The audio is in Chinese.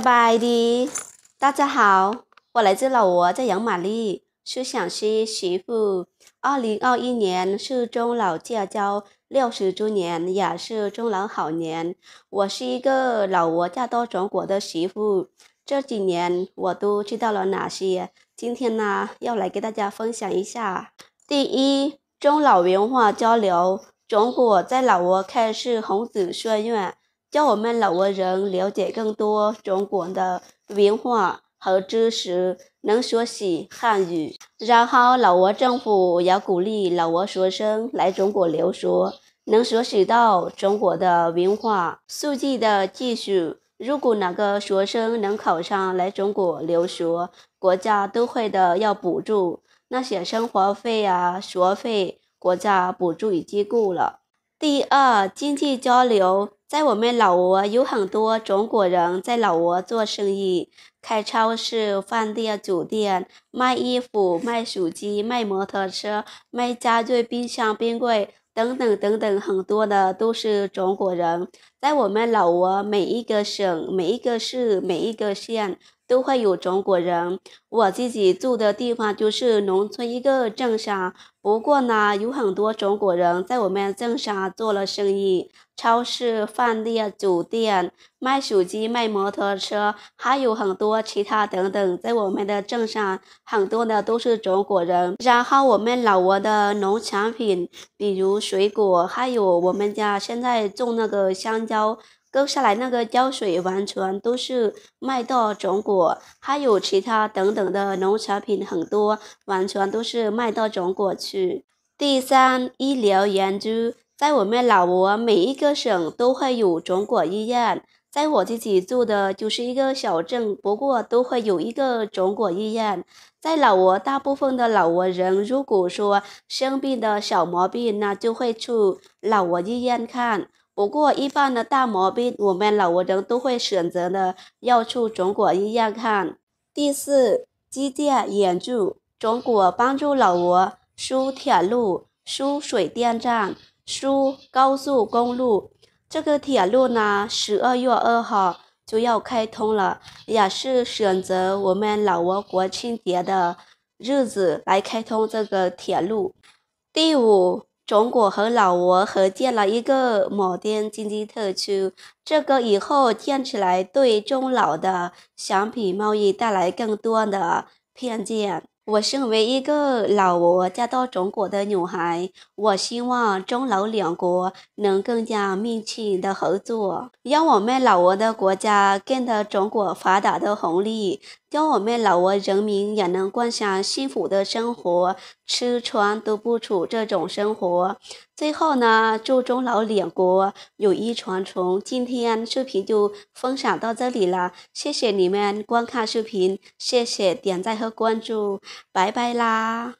嗨的，大家好，我来自老挝，在杨玛丽，是陕西媳妇。二零二一年是中老建交六十周年，也是中老好年。我是一个老挝嫁到中国的媳妇，这几年我都知道了哪些？今天呢，要来给大家分享一下。第一，中老文化交流，中国在老挝开设孔子学院。教我们老挝人了解更多中国的文化和知识，能学习汉语。然后老挝政府也鼓励老挝学生来中国留学，能学习到中国的文化、数据的技术。如果哪个学生能考上来中国留学，国家都会的要补助那些生活费啊、学费，国家补助已经够了。第二，经济交流。在我们老挝有很多中国人在老挝做生意，开超市、饭店、酒店，卖衣服、卖手机、卖摩托车、卖家具、冰箱、冰柜等等等等，很多的都是中国人。在我们老挝，每一个省、每一个市、每一个县都会有中国人。我自己住的地方就是农村一个镇上，不过呢，有很多中国人在我们镇上做了生意，超市、饭店酒店，卖手机、卖摩托车，还有很多其他等等。在我们的镇上，很多的都是中国人。然后我们老挝的农产品，比如水果，还有我们家现在种那个香蕉。胶割下来那个胶水完全都是卖到中国，还有其他等等的农产品很多，完全都是卖到中国去。第三，医疗研究在我们老挝，每一个省都会有中国医院。在我自己住的就是一个小镇，不过都会有一个中国医院。在老挝，大部分的老挝人如果说生病的小毛病那就会去老挝医院看。不过，一般的大毛病，我们老挝人都会选择呢，要去中国医院看。第四，基建援助，中国帮助老挝修铁路、修水电站、修高速公路。这个铁路呢，十二月二号就要开通了，也是选择我们老挝国庆节的日子来开通这个铁路。第五。中国和老挝合建了一个摩天经济特区，这个以后建起来，对中老的商品贸易带来更多的偏见。我身为一个老挝嫁到中国的女孩，我希望中老两国能更加密切的合作，让我们老挝的国家跟着中国发达的红利。叫我们老挝人民也能过上幸福的生活，吃穿都不愁这种生活。最后呢，祝中老两国友谊长存。今天视频就分享到这里了，谢谢你们观看视频，谢谢点赞和关注，拜拜啦。